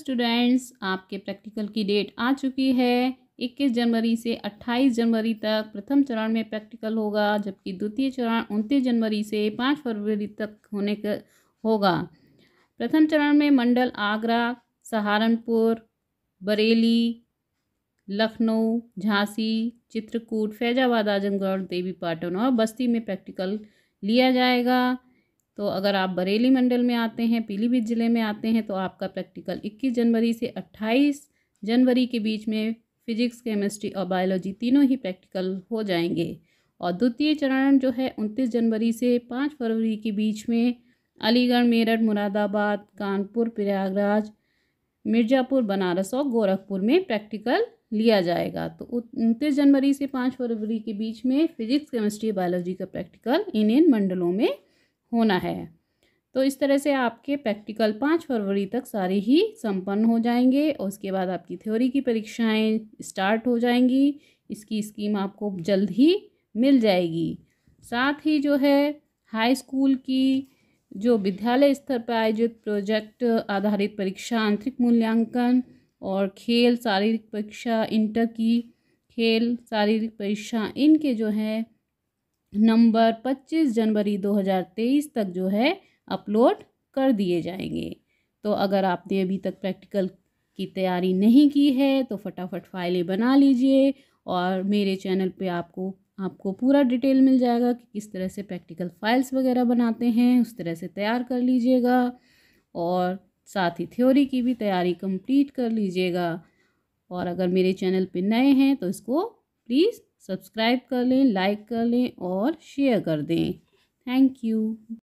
students आपके practical की date आ चुकी है 21 जनवरी से 28 जनवरी तक प्रथम चरण में प्रैक्टिकल होगा जबकि द्वितीय चरण उनतीस जनवरी से 5 फरवरी तक होने का होगा प्रथम चरण में मंडल आगरा सहारनपुर बरेली लखनऊ झांसी चित्रकूट फैजाबाद आजमगढ़ देवीपाटन और बस्ती में प्रैक्टिकल लिया जाएगा तो अगर आप बरेली मंडल में आते हैं पीलीभीत ज़िले में आते हैं तो आपका प्रैक्टिकल 21 जनवरी से 28 जनवरी के बीच में फिजिक्स केमिस्ट्री और बायोलॉजी तीनों ही प्रैक्टिकल हो जाएंगे और द्वितीय चरण जो है 29 जनवरी से 5 फरवरी के बीच में अलीगढ़ मेरठ मुरादाबाद कानपुर प्रयागराज मिर्ज़ापुर बनारस और गोरखपुर में प्रैक्टिकल लिया जाएगा तो उनतीस जनवरी से पाँच फरवरी के बीच में फिजिक्स केमिस्ट्री बायोलॉजी का प्रैक्टिकल इन इन मंडलों में होना है तो इस तरह से आपके प्रैक्टिकल पाँच फरवरी तक सारे ही संपन्न हो जाएंगे और उसके बाद आपकी थ्योरी की परीक्षाएं स्टार्ट हो जाएंगी इसकी स्कीम आपको जल्द ही मिल जाएगी साथ ही जो है हाई स्कूल की जो विद्यालय स्तर पर आयोजित प्रोजेक्ट आधारित परीक्षा आंतरिक मूल्यांकन और खेल शारीरिक परीक्षा इंटर की खेल शारीरिक परीक्षा इनके जो है नंबर 25 जनवरी 2023 तक जो है अपलोड कर दिए जाएंगे तो अगर आपने अभी तक प्रैक्टिकल की तैयारी नहीं की है तो फटाफट फाइलें बना लीजिए और मेरे चैनल पे आपको आपको पूरा डिटेल मिल जाएगा कि किस तरह से प्रैक्टिकल फाइल्स वगैरह बनाते हैं उस तरह से तैयार कर लीजिएगा और साथ ही थ्योरी की भी तैयारी कंप्लीट कर लीजिएगा और अगर मेरे चैनल पे नए हैं तो इसको प्लीज़ सब्सक्राइब कर लें लाइक कर लें और शेयर कर दें थैंक यू